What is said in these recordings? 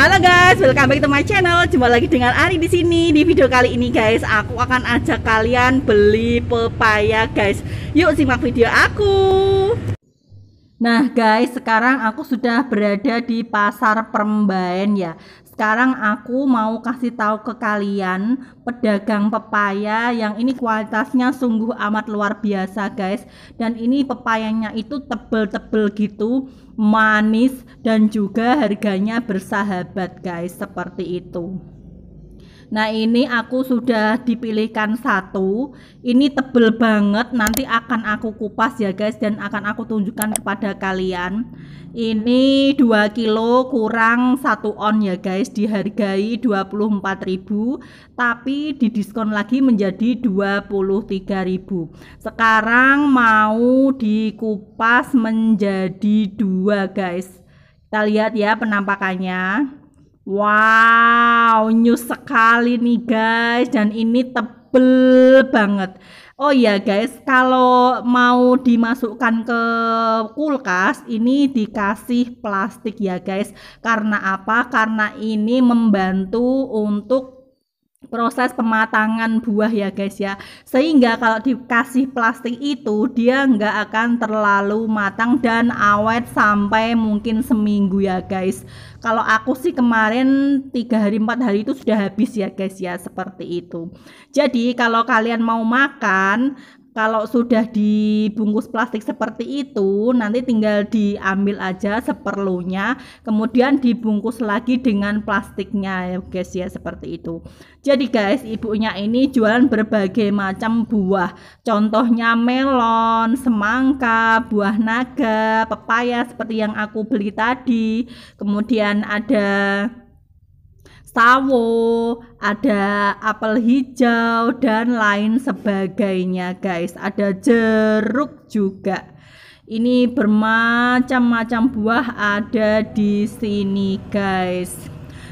Halo guys, welcome back to my channel. Jumpa lagi dengan Ari di sini. Di video kali ini guys, aku akan ajak kalian beli pepaya guys. Yuk simak video aku. Nah guys, sekarang aku sudah berada di pasar Perembaen ya sekarang aku mau kasih tahu ke kalian pedagang pepaya yang ini kualitasnya sungguh amat luar biasa guys dan ini pepayanya itu tebel-tebel gitu manis dan juga harganya bersahabat guys seperti itu Nah ini aku sudah dipilihkan satu Ini tebel banget nanti akan aku kupas ya guys Dan akan aku tunjukkan kepada kalian Ini 2 kilo kurang 1 on ya guys Dihargai 24.000 Tapi didiskon lagi menjadi 23.000 Sekarang mau dikupas menjadi dua guys Kita lihat ya penampakannya Wow, nyus sekali nih guys dan ini tebel banget. Oh iya guys, kalau mau dimasukkan ke kulkas ini dikasih plastik ya guys. Karena apa? Karena ini membantu untuk proses pematangan buah ya guys ya sehingga kalau dikasih plastik itu dia nggak akan terlalu matang dan awet sampai mungkin seminggu ya guys kalau aku sih kemarin tiga hari empat hari itu sudah habis ya guys ya seperti itu jadi kalau kalian mau makan kalau sudah dibungkus plastik seperti itu nanti tinggal diambil aja seperlunya kemudian dibungkus lagi dengan plastiknya ya guys ya seperti itu jadi guys ibunya ini jualan berbagai macam buah contohnya melon semangka buah naga pepaya seperti yang aku beli tadi kemudian ada sawo, ada apel hijau dan lain sebagainya guys. Ada jeruk juga. Ini bermacam-macam buah ada di sini guys.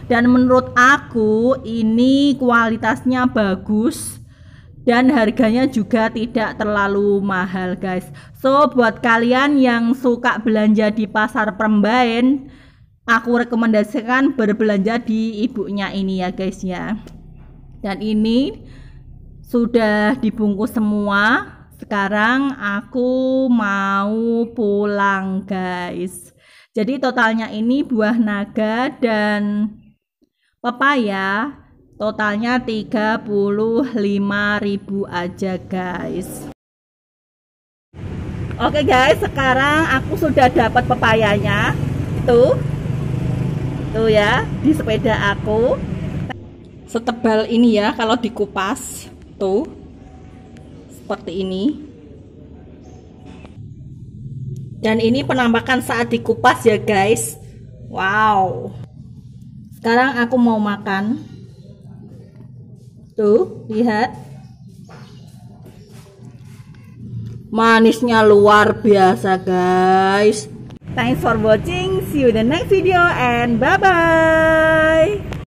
Dan menurut aku ini kualitasnya bagus dan harganya juga tidak terlalu mahal guys. So buat kalian yang suka belanja di pasar Perembaen aku rekomendasikan berbelanja di ibunya ini ya guys ya dan ini sudah dibungkus semua sekarang aku mau pulang guys jadi totalnya ini buah naga dan pepaya totalnya 35.000 aja guys Oke guys sekarang aku sudah dapat pepayanya tuh tuh gitu ya di sepeda aku setebal ini ya kalau dikupas tuh seperti ini dan ini penampakan saat dikupas ya guys wow sekarang aku mau makan tuh lihat manisnya luar biasa guys thanks for watching see you in the next video and bye bye